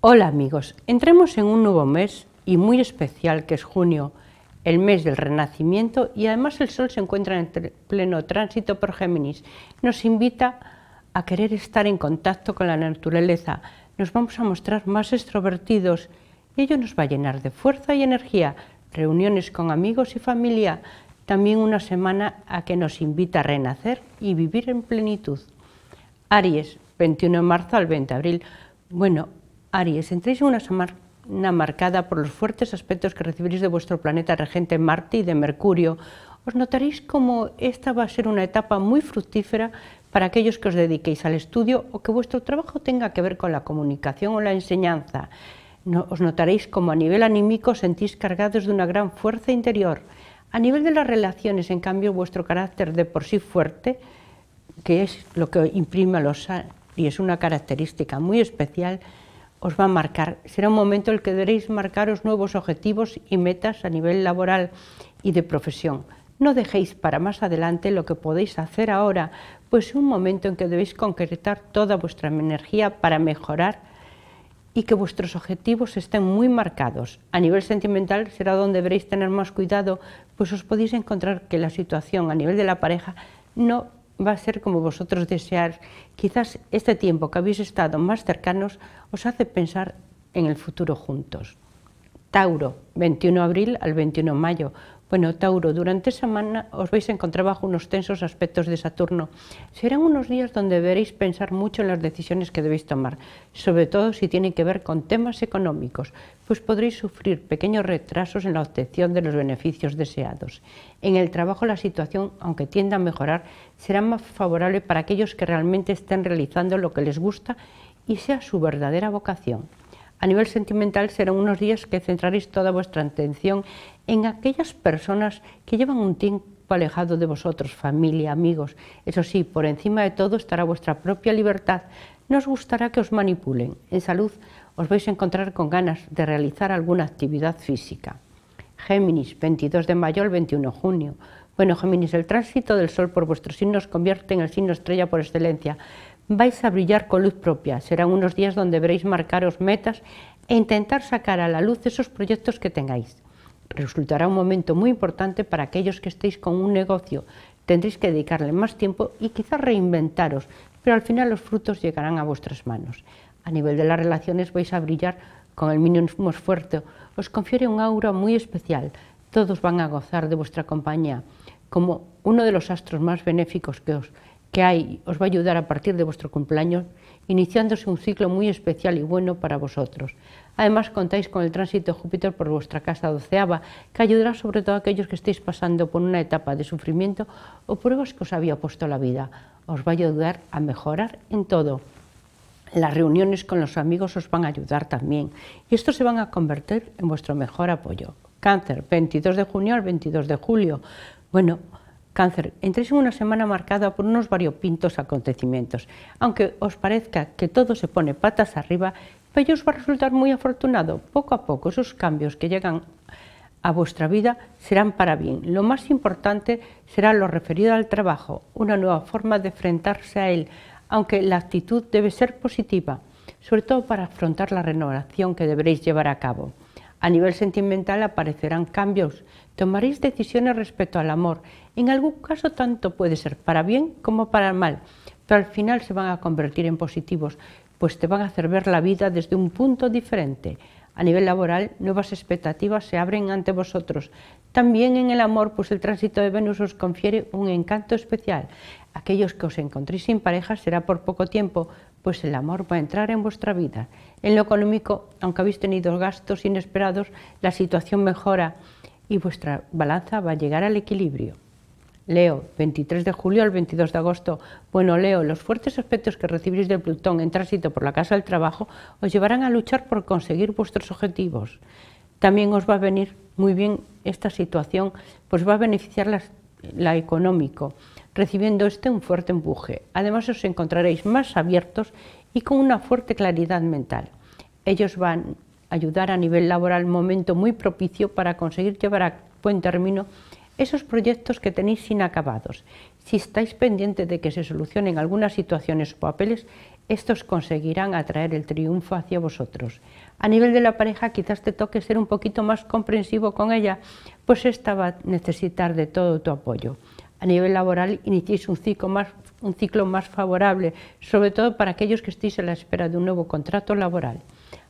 Hola amigos, entremos en un nuevo mes y muy especial que es junio, el mes del renacimiento y además el Sol se encuentra en pleno tránsito por Géminis. Nos invita a querer estar en contacto con la naturaleza, nos vamos a mostrar más extrovertidos y ello nos va a llenar de fuerza y energía, reuniones con amigos y familia, también una semana a que nos invita a renacer y vivir en plenitud. Aries, 21 de marzo al 20 de abril. Bueno, Aries, entréis en una semana marcada por los fuertes aspectos que recibiréis de vuestro planeta regente Marte y de Mercurio. Os notaréis como esta va a ser una etapa muy fructífera para aquellos que os dediquéis al estudio o que vuestro trabajo tenga que ver con la comunicación o la enseñanza. os notaréis como a nivel anímico sentís cargados de una gran fuerza interior. A nivel de las relaciones, en cambio, vuestro carácter de por sí fuerte, que es lo que imprime a los y es una característica muy especial, os va a marcar. Será un momento en el que deberéis marcaros nuevos objetivos y metas a nivel laboral y de profesión. No dejéis para más adelante lo que podéis hacer ahora, pues es un momento en que debéis concretar toda vuestra energía para mejorar y que vuestros objetivos estén muy marcados. A nivel sentimental será donde deberéis tener más cuidado, pues os podéis encontrar que la situación a nivel de la pareja no va a ser como vosotros desear. Quizás este tiempo que habéis estado más cercanos os hace pensar en el futuro juntos. Tauro, 21 de abril al 21 de mayo, bueno, Tauro, durante esa semana os vais a encontrar bajo unos tensos aspectos de Saturno. Serán unos días donde deberéis pensar mucho en las decisiones que debéis tomar, sobre todo si tienen que ver con temas económicos, pues podréis sufrir pequeños retrasos en la obtención de los beneficios deseados. En el trabajo la situación, aunque tienda a mejorar, será más favorable para aquellos que realmente estén realizando lo que les gusta y sea su verdadera vocación. A nivel sentimental serán unos días que centraréis toda vuestra atención en aquellas personas que llevan un tiempo alejado de vosotros, familia, amigos. Eso sí, por encima de todo estará vuestra propia libertad. No os gustará que os manipulen. En salud os vais a encontrar con ganas de realizar alguna actividad física. Géminis, 22 de mayo al 21 de junio. Bueno, Géminis, el tránsito del Sol por vuestros signos convierte en el signo estrella por excelencia. Vais a brillar con luz propia. Serán unos días donde deberéis marcaros metas e intentar sacar a la luz esos proyectos que tengáis resultará un momento muy importante para aquellos que estéis con un negocio. Tendréis que dedicarle más tiempo y quizás reinventaros, pero al final los frutos llegarán a vuestras manos. A nivel de las relaciones vais a brillar con el mínimo esfuerzo. Os confiere un aura muy especial. Todos van a gozar de vuestra compañía como uno de los astros más benéficos que os que hay os va a ayudar a partir de vuestro cumpleaños, iniciándose un ciclo muy especial y bueno para vosotros. Además, contáis con el tránsito de Júpiter por vuestra casa doceava, que ayudará sobre todo a aquellos que estéis pasando por una etapa de sufrimiento o pruebas que os había puesto la vida. Os va a ayudar a mejorar en todo. Las reuniones con los amigos os van a ayudar también y estos se van a convertir en vuestro mejor apoyo. Cáncer, 22 de junio al 22 de julio. Bueno, Cáncer, entréis en una semana marcada por unos variopintos acontecimientos. Aunque os parezca que todo se pone patas arriba, Pello os va a resultar muy afortunado. Poco a poco esos cambios que llegan a vuestra vida serán para bien. Lo más importante será lo referido al trabajo, una nueva forma de enfrentarse a él, aunque la actitud debe ser positiva, sobre todo para afrontar la renovación que deberéis llevar a cabo. A nivel sentimental aparecerán cambios Tomaréis decisiones respecto al amor. En algún caso tanto puede ser para bien como para mal, pero al final se van a convertir en positivos, pues te van a hacer ver la vida desde un punto diferente. A nivel laboral, nuevas expectativas se abren ante vosotros. También en el amor, pues el tránsito de Venus os confiere un encanto especial. Aquellos que os encontréis sin pareja será por poco tiempo, pues el amor va a entrar en vuestra vida. En lo económico, aunque habéis tenido gastos inesperados, la situación mejora y vuestra balanza va a llegar al equilibrio. Leo, 23 de julio al 22 de agosto. Bueno, Leo, los fuertes efectos que recibís del Plutón en tránsito por la casa del trabajo os llevarán a luchar por conseguir vuestros objetivos. También os va a venir muy bien esta situación, pues va a beneficiar la, la económico, recibiendo este un fuerte empuje. Además, os encontraréis más abiertos y con una fuerte claridad mental. Ellos van ayudar a nivel laboral, momento muy propicio para conseguir llevar a buen término esos proyectos que tenéis inacabados. Si estáis pendientes de que se solucionen algunas situaciones o papeles, estos conseguirán atraer el triunfo hacia vosotros. A nivel de la pareja quizás te toque ser un poquito más comprensivo con ella, pues esta va a necesitar de todo tu apoyo. A nivel laboral iniciéis un ciclo un ciclo más favorable, sobre todo para aquellos que estéis a la espera de un nuevo contrato laboral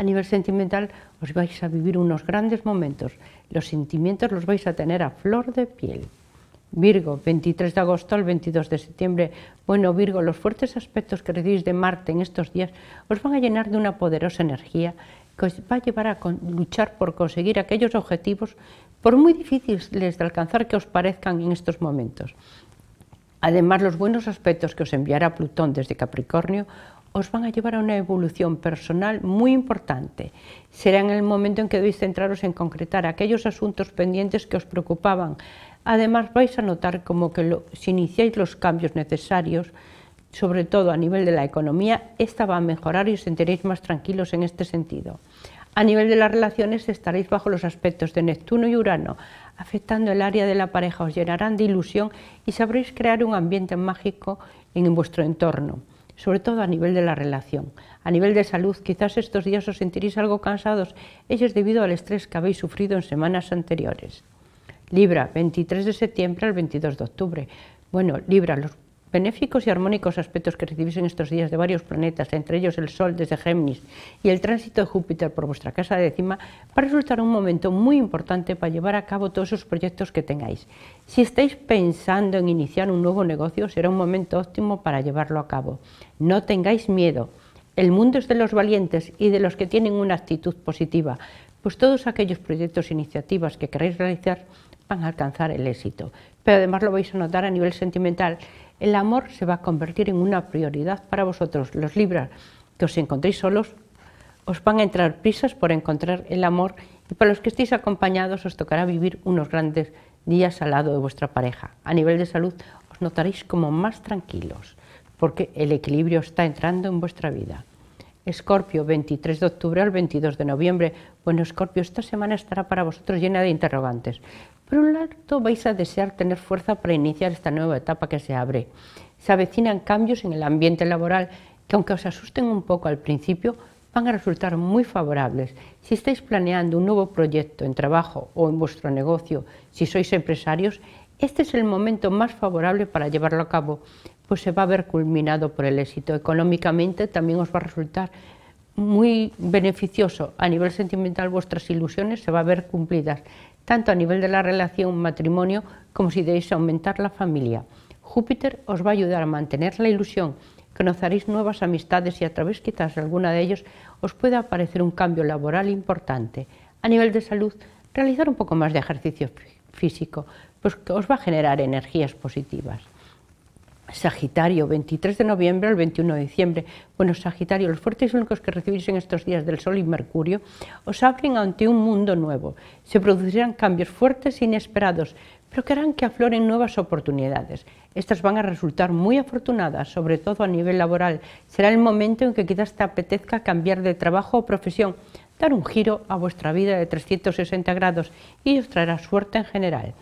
a nivel sentimental, os vais a vivir unos grandes momentos. Los sentimientos los vais a tener a flor de piel. Virgo, 23 de agosto al 22 de septiembre. Bueno, Virgo, los fuertes aspectos que recibís de Marte en estos días os van a llenar de una poderosa energía que os va a llevar a luchar por conseguir aquellos objetivos, por muy difíciles de alcanzar que os parezcan en estos momentos. Además, los buenos aspectos que os enviará Plutón desde Capricornio os van a llevar a una evolución personal muy importante. Será en el momento en que debéis centraros en concretar aquellos asuntos pendientes que os preocupaban. Además vais a notar como que si iniciáis los cambios necesarios, sobre todo a nivel de la economía, esta va a mejorar y os sentiréis más tranquilos en este sentido. A nivel de las relaciones estaréis bajo los aspectos de Neptuno y Urano, afectando el área de la pareja, os llenarán de ilusión y sabréis crear un ambiente mágico en vuestro entorno sobre todo a nivel de la relación. A nivel de salud, quizás estos días os sentiréis algo cansados, ello es debido al estrés que habéis sufrido en semanas anteriores. Libra, 23 de septiembre al 22 de octubre. Bueno, Libra, los benéficos y armónicos aspectos que recibís en estos días de varios planetas, entre ellos el Sol desde Géminis y el tránsito de Júpiter por vuestra casa décima, va a resultar un momento muy importante para llevar a cabo todos esos proyectos que tengáis. Si estáis pensando en iniciar un nuevo negocio, será un momento óptimo para llevarlo a cabo. No tengáis miedo. El mundo es de los valientes y de los que tienen una actitud positiva, pues todos aquellos proyectos e iniciativas que queráis realizar van a alcanzar el éxito. Pero además lo vais a notar a nivel sentimental el amor se va a convertir en una prioridad para vosotros. Los libras que os encontréis solos os van a entrar prisas por encontrar el amor y para los que estéis acompañados os tocará vivir unos grandes días al lado de vuestra pareja. A nivel de salud os notaréis como más tranquilos porque el equilibrio está entrando en vuestra vida. Escorpio, 23 de octubre al 22 de noviembre. Bueno, Escorpio, esta semana estará para vosotros llena de interrogantes, por un lado, vais a desear tener fuerza para iniciar esta nueva etapa que se abre. Se avecinan cambios en el ambiente laboral que, aunque os asusten un poco al principio, van a resultar muy favorables. Si estáis planeando un nuevo proyecto en trabajo o en vuestro negocio, si sois empresarios, este es el momento más favorable para llevarlo a cabo, pues se va a ver culminado por el éxito. Económicamente también os va a resultar muy beneficioso. A nivel sentimental vuestras ilusiones se van a ver cumplidas tanto a nivel de la relación matrimonio como si deis aumentar la familia. Júpiter os va a ayudar a mantener la ilusión, conoceréis nuevas amistades y a través quizás de alguna de ellos os pueda aparecer un cambio laboral importante. A nivel de salud, realizar un poco más de ejercicio físico, pues os va a generar energías positivas. Sagitario, 23 de noviembre al 21 de diciembre. Bueno, Sagitario, los fuertes únicos que recibís en estos días del Sol y Mercurio os abren ante un mundo nuevo. Se producirán cambios fuertes e inesperados, pero que harán que afloren nuevas oportunidades. Estas van a resultar muy afortunadas, sobre todo a nivel laboral. Será el momento en que quizás te apetezca cambiar de trabajo o profesión, dar un giro a vuestra vida de 360 grados y os traerá suerte en general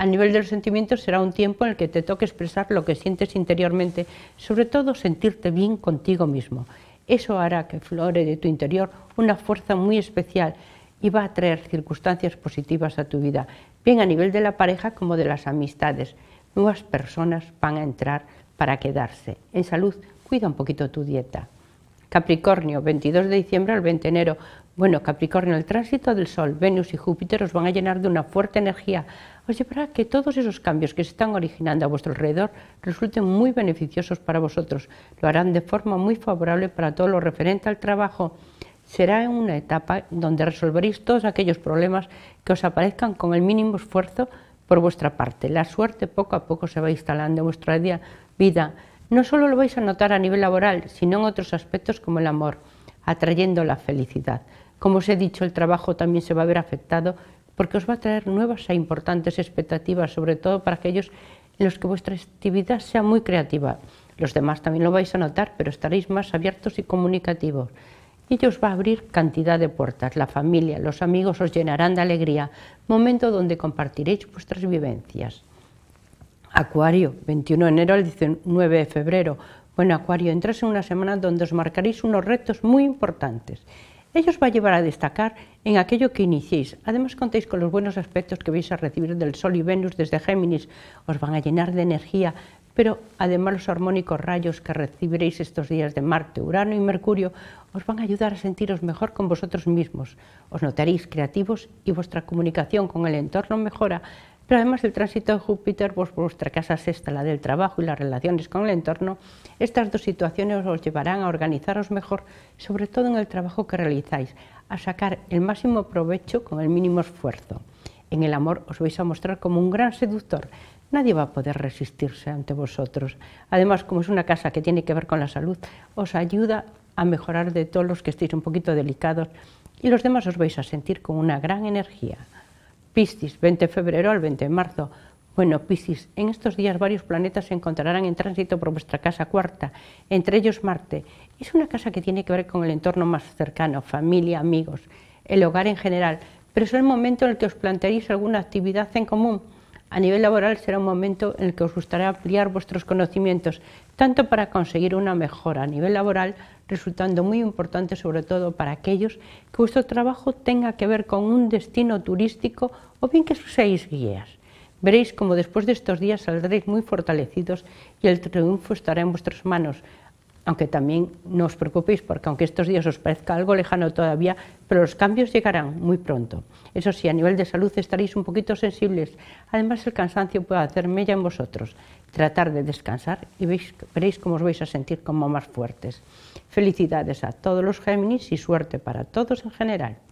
a nivel de los sentimientos será un tiempo en el que te toque expresar lo que sientes interiormente, sobre todo sentirte bien contigo mismo. Eso hará que flore de tu interior una fuerza muy especial y va a traer circunstancias positivas a tu vida, bien a nivel de la pareja como de las amistades. Nuevas personas van a entrar para quedarse. En salud, cuida un poquito tu dieta. Capricornio, 22 de diciembre al 20 de enero. Bueno, Capricornio, el tránsito del Sol, Venus y Júpiter os van a llenar de una fuerte energía. Os llevará que todos esos cambios que se están originando a vuestro alrededor resulten muy beneficiosos para vosotros. Lo harán de forma muy favorable para todo lo referente al trabajo. Será una etapa donde resolveréis todos aquellos problemas que os aparezcan con el mínimo esfuerzo por vuestra parte. La suerte poco a poco se va instalando en vuestra vida no solo lo vais a notar a nivel laboral, sino en otros aspectos como el amor, atrayendo la felicidad. Como os he dicho, el trabajo también se va a ver afectado porque os va a traer nuevas e importantes expectativas, sobre todo para aquellos en los que vuestra actividad sea muy creativa. Los demás también lo vais a notar, pero estaréis más abiertos y comunicativos. Ello os va a abrir cantidad de puertas. La familia, los amigos os llenarán de alegría, momento donde compartiréis vuestras vivencias. Acuario, 21 de enero al 19 de febrero. Bueno, Acuario, entras en una semana donde os marcaréis unos retos muy importantes. Ellos va a llevar a destacar en aquello que iniciéis. Además contéis con los buenos aspectos que vais a recibir del Sol y Venus desde Géminis. Os van a llenar de energía, pero además los armónicos rayos que recibiréis estos días de Marte, Urano y Mercurio os van a ayudar a sentiros mejor con vosotros mismos. Os notaréis creativos y vuestra comunicación con el entorno mejora, pero además del tránsito de Júpiter, vuestra pues, casa sexta, la del trabajo y las relaciones con el entorno, estas dos situaciones os llevarán a organizaros mejor, sobre todo en el trabajo que realizáis, a sacar el máximo provecho con el mínimo esfuerzo. En el amor os vais a mostrar como un gran seductor. Nadie va a poder resistirse ante vosotros. Además, como es una casa que tiene que ver con la salud, os ayuda a mejorar de todos los que estéis un poquito delicados y los demás os vais a sentir con una gran energía. Piscis, 20 de febrero al 20 de marzo. Bueno, Piscis, en estos días varios planetas se encontrarán en tránsito por vuestra casa cuarta, entre ellos Marte. Es una casa que tiene que ver con el entorno más cercano, familia, amigos, el hogar en general, pero es el momento en el que os plantearéis alguna actividad en común a nivel laboral será un momento en el que os gustará ampliar vuestros conocimientos, tanto para conseguir una mejora a nivel laboral, resultando muy importante sobre todo para aquellos que vuestro trabajo tenga que ver con un destino turístico o bien que seáis guías. Veréis como después de estos días saldréis muy fortalecidos y el triunfo estará en vuestras manos, aunque también no os preocupéis porque aunque estos días os parezca algo lejano todavía, pero los cambios llegarán muy pronto. Eso sí, a nivel de salud estaréis un poquito sensibles. Además, el cansancio puede hacer mella en vosotros. Tratar de descansar y veréis cómo os vais a sentir como más fuertes. Felicidades a todos los Géminis y suerte para todos en general.